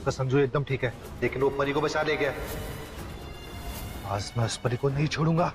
आपका संजू एकदम ठीक है लेकिन वो परी को बचा ले गया आज मैं उस परी को नहीं छोड़ूंगा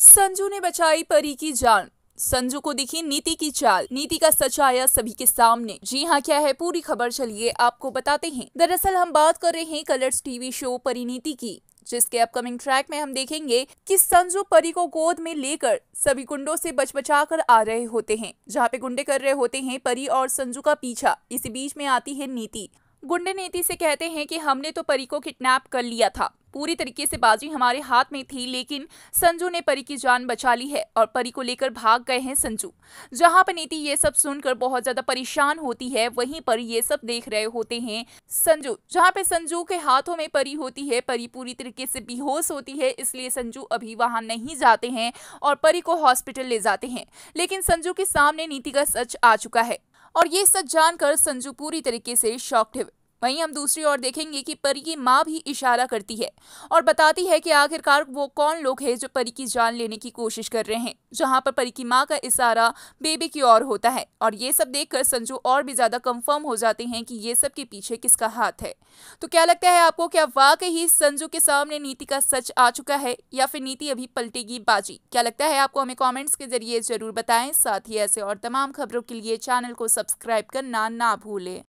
संजू ने बचाई परी की जान संजू को दिखी नीति की चाल नीति का सच आया सभी के सामने जी हाँ क्या है पूरी खबर चलिए आपको बताते हैं दरअसल हम बात कर रहे हैं कलर्स टीवी शो परिनीति की जिसके अपकमिंग ट्रैक में हम देखेंगे कि संजू परी को गोद में लेकर सभी गुंडों से बच बचा कर आ रहे होते हैं जहाँ पे गुंडे कर रहे होते हैं परी और संजू का पीछा इसी बीच में आती है नीति गुंडे नीति से कहते हैं कि हमने तो परी को किडनैप कर लिया था पूरी तरीके से बाजी हमारे हाथ में थी लेकिन संजू ने परी की जान बचा ली है और परी को लेकर भाग गए हैं संजू जहां पर नीति ये सब सुनकर बहुत ज्यादा परेशान होती है वहीं पर ये सब देख रहे होते हैं संजू जहां पे संजू के हाथों में परी होती है परी पूरी तरीके से बेहोश होती है इसलिए संजू अभी वहां नहीं जाते हैं और परी को हॉस्पिटल ले जाते हैं लेकिन संजू के सामने नीति का सच आ चुका है और ये सच जानकर संजू पूरी तरीके से शॉक्ड है वहीं हम दूसरी ओर देखेंगे कि परी की माँ भी इशारा करती है और बताती है कि आखिरकार वो कौन लोग हैं जो परी की जान लेने की कोशिश कर रहे हैं जहाँ पर परी की माँ का इशारा बेबी की ओर होता है और ये सब देखकर संजू और भी ज़्यादा कंफर्म हो जाते हैं कि ये सब के पीछे किसका हाथ है तो क्या लगता है आपको क्या वाकई संजू के सामने नीति का सच आ चुका है या फिर नीति अभी पलटेगी बाजी क्या लगता है आपको हमें कमेंट्स के जरिए ज़रूर बताएं साथ ही ऐसे और तमाम खबरों के लिए चैनल को सब्सक्राइब करना ना भूलें